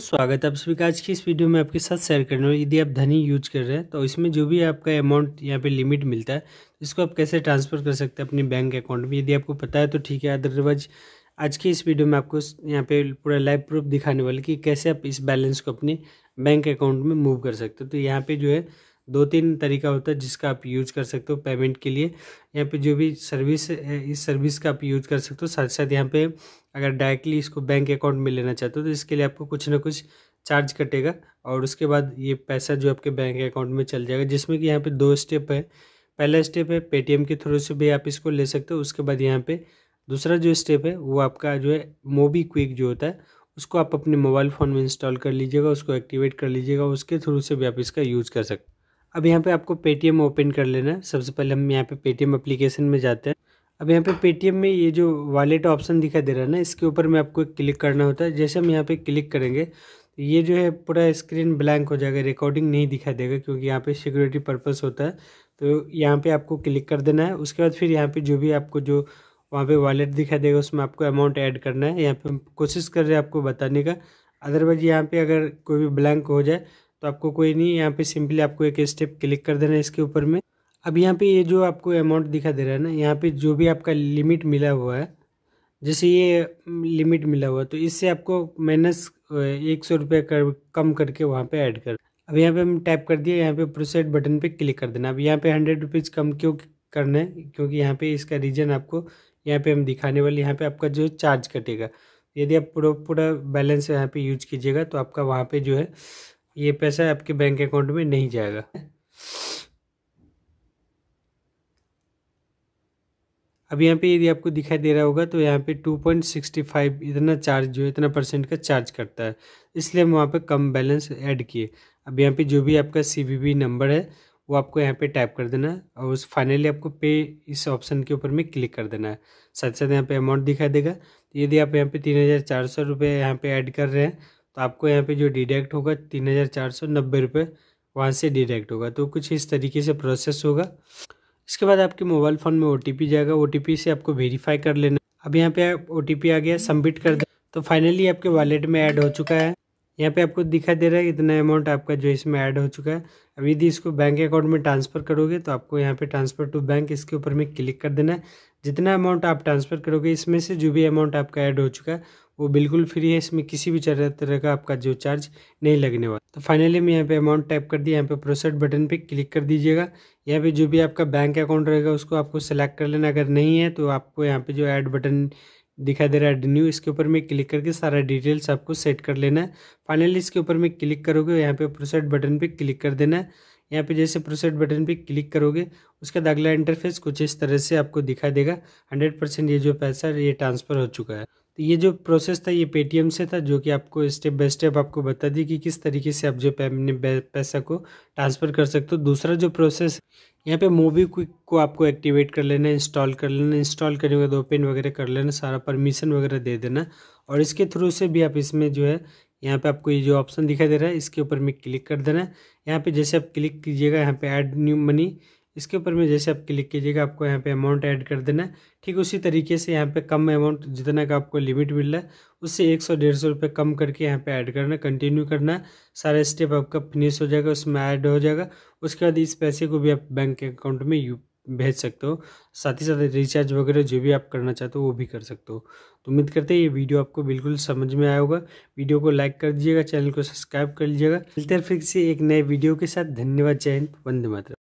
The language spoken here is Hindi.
स्वागत है आप सभी का आज की इस वीडियो में आपके साथ शेयर करने वाले यदि आप धनी यूज कर रहे हैं तो इसमें जो भी आपका अमाउंट यहाँ पे लिमिट मिलता है इसको आप कैसे ट्रांसफ़र कर सकते हैं अपने बैंक अकाउंट में यदि आपको पता है तो ठीक है अदरवाइज आज की इस वीडियो में आपको यहाँ पे पूरा लाइव प्रूफ दिखाने वाले कि कैसे आप इस बैलेंस को अपने बैंक अकाउंट में मूव कर सकते हो तो यहाँ पर जो है दो तीन तरीका होता है जिसका आप यूज कर सकते हो पेमेंट के लिए यहाँ पे जो भी सर्विस इस सर्विस का आप यूज कर सकते हो साथ साथ यहाँ पे अगर डायरेक्टली इसको बैंक अकाउंट में लेना चाहते हो तो इसके लिए आपको कुछ ना कुछ चार्ज कटेगा और उसके बाद ये पैसा जो आपके बैंक अकाउंट में चल जाएगा जिसमें कि यहाँ पर दो स्टेप है पहला स्टेप है पेटीएम के थ्रू से भी आप इसको ले सकते हो उसके बाद यहाँ पर दूसरा जो स्टेप है वो आपका जो है मोबी क्विक जो होता है उसको आप अपने मोबाइल फ़ोन में इंस्टॉल कर लीजिएगा उसको एक्टिवेट कर लीजिएगा उसके थ्रू से भी आप इसका यूज़ कर सकते अब यहाँ पे आपको पेटीएम ओपन कर लेना है सबसे पहले हम यहाँ पे पेटीएम एप्लीकेशन में जाते हैं अब यहाँ पे पेटीएम में ये जो वॉलेट ऑप्शन दिखाई दे रहा है ना इसके ऊपर में आपको क्लिक करना होता है जैसे हम यहाँ पे क्लिक करेंगे तो ये जो है पूरा स्क्रीन ब्लैंक हो जाएगा रिकॉर्डिंग नहीं दिखाई देगा क्योंकि यहाँ पर सिक्योरिटी पर्पज़ होता है तो यहाँ पर आपको क्लिक कर देना है उसके बाद फिर यहाँ पे जो भी आपको जो वहाँ पे वॉलेट दिखाई देगा उसमें आपको अमाउंट ऐड करना है यहाँ पर हम कोशिश कर रहे हैं आपको बताने का अदरवाइज यहाँ पे अगर कोई भी ब्लैंक हो जाए तो आपको कोई नहीं यहाँ पे सिंपली आपको एक स्टेप क्लिक कर देना है इसके ऊपर में अब यहाँ पे ये जो आपको अमाउंट दिखा दे रहा है ना यहाँ पे जो भी आपका लिमिट मिला हुआ है जैसे ये लिमिट मिला हुआ है तो इससे आपको माइनस एक सौ रुपये कर कम करके वहाँ पे ऐड कर अब यहाँ पे हम टैप कर दिया यहाँ पे प्रोसेड बटन पे क्लिक कर देना अब यहाँ पे हंड्रेड रुपीज़ कम क्यों करना है क्योंकि यहाँ पर इसका रीजन आपको यहाँ पर हम दिखाने वाले यहाँ पर आपका जो चार्ज कटेगा यदि आप पूरा पूरा बैलेंस यहाँ पर यूज कीजिएगा तो आपका वहाँ पर जो है ये पैसा आपके बैंक अकाउंट में नहीं जाएगा अब यहाँ पे यदि आपको दिखाई दे रहा होगा तो यहाँ पे 2.65 इतना चार्ज जो इतना परसेंट का चार्ज करता है इसलिए हम वहाँ पे कम बैलेंस ऐड किए अब यहाँ पे जो भी आपका सी नंबर है वो आपको यहाँ पे टाइप कर देना है और उस फाइनली आपको पे इस ऑप्शन के ऊपर में क्लिक कर देना है साथ साथ यहाँ पे अमाउंट दिखाई देगा तो यदि आप यहाँ पे तीन हज़ार चार सौ रुपये यहाँ पे ऐड कर रहे हैं तो आपको यहाँ पे जो डिडेक्ट होगा तीन हज़ार चार सौ नब्बे रुपये वहाँ से डिडेक्ट होगा तो कुछ इस तरीके से प्रोसेस होगा इसके बाद आपके मोबाइल फ़ोन में ओ जाएगा ओ से आपको वेरीफाई कर लेना अब यहाँ पे ओ आ गया सबमिट कर दे तो फाइनली आपके वॉलेट में ऐड हो चुका है यहाँ पे आपको दिखाई दे रहा है इतना अमाउंट आपका जो इसमें ऐड हो चुका है अब यदि इसको बैंक अकाउंट में ट्रांसफ़र करोगे तो आपको यहाँ पे ट्रांसफ़र टू बैंक इसके ऊपर में क्लिक कर देना है जितना अमाउंट आप ट्रांसफ़र करोगे इसमें से जो भी अमाउंट आपका ऐड हो चुका है वो बिल्कुल फ्री है इसमें किसी भी तरह का आपका जो चार्ज नहीं लगने वाला तो फाइनली मैं यहाँ पे अमाउंट टाइप कर दिया यहाँ पे प्रोसेड बटन पे क्लिक कर दीजिएगा यहाँ पे जो भी आपका बैंक अकाउंट रहेगा उसको आपको सेलेक्ट कर लेना अगर नहीं है तो आपको यहाँ पे जो ऐड बटन दिखाई दे रहा है न्यू इसके ऊपर में क्लिक करके सारा डिटेल्स आपको सेट कर लेना है फाइनली इसके ऊपर में क्लिक करोगे यहाँ पे प्रोसेट बटन पे क्लिक कर देना है यहाँ पे जैसे प्रोसेट बटन पे क्लिक करोगे उसके बाद अगला इंटरफेस कुछ इस तरह से आपको दिखाई देगा हंड्रेड परसेंट ये जो पैसा ये ट्रांसफ़र हो चुका है तो ये जो प्रोसेस था ये पेटीएम से था जो कि आपको स्टेप बाय स्टेप आपको बता दी कि किस तरीके से आप जो अपने पैसा को ट्रांसफ़र कर सकते हो दूसरा जो प्रोसेस यहाँ पे मोबी क्विक को आपको एक्टिवेट कर लेना इंस्टॉल कर लेना इंस्टॉल करेंगे तो ओपन वगैरह कर लेना सारा परमिशन वगैरह दे देना और इसके थ्रू से भी आप इसमें जो है यहाँ पे आपको ये जो ऑप्शन दिखाई दे रहा है इसके ऊपर में क्लिक कर देना है यहाँ पे जैसे आप क्लिक कीजिएगा यहाँ पे ऐड न्यू मनी इसके ऊपर में जैसे आप क्लिक कीजिएगा आपको यहाँ पे अमाउंट ऐड कर देना है ठीक उसी तरीके से यहाँ पे कम अमाउंट जितना का आपको लिमिट मिल रहा है उससे एक सौ डेढ़ सौ रुपये कम करके यहाँ पे ऐड करना कंटिन्यू करना है सारा स्टेप आपका फिनिश हो जाएगा उसमें ऐड हो जाएगा उसके बाद इस पैसे को भी आप बैंक अकाउंट में यू भेज सकते हो साथ ही साथ रिचार्ज वगैरह जो भी आप करना चाहते हो वो भी कर सकते हो तो उम्मीद करते हैं ये वीडियो आपको बिल्कुल समझ में आया होगा वीडियो को लाइक कर दीजिएगा चैनल को सब्सक्राइब कर लीजिएगा मिलते हैं फिर से एक नए वीडियो के साथ धन्यवाद जय हिंद वंदे मातरम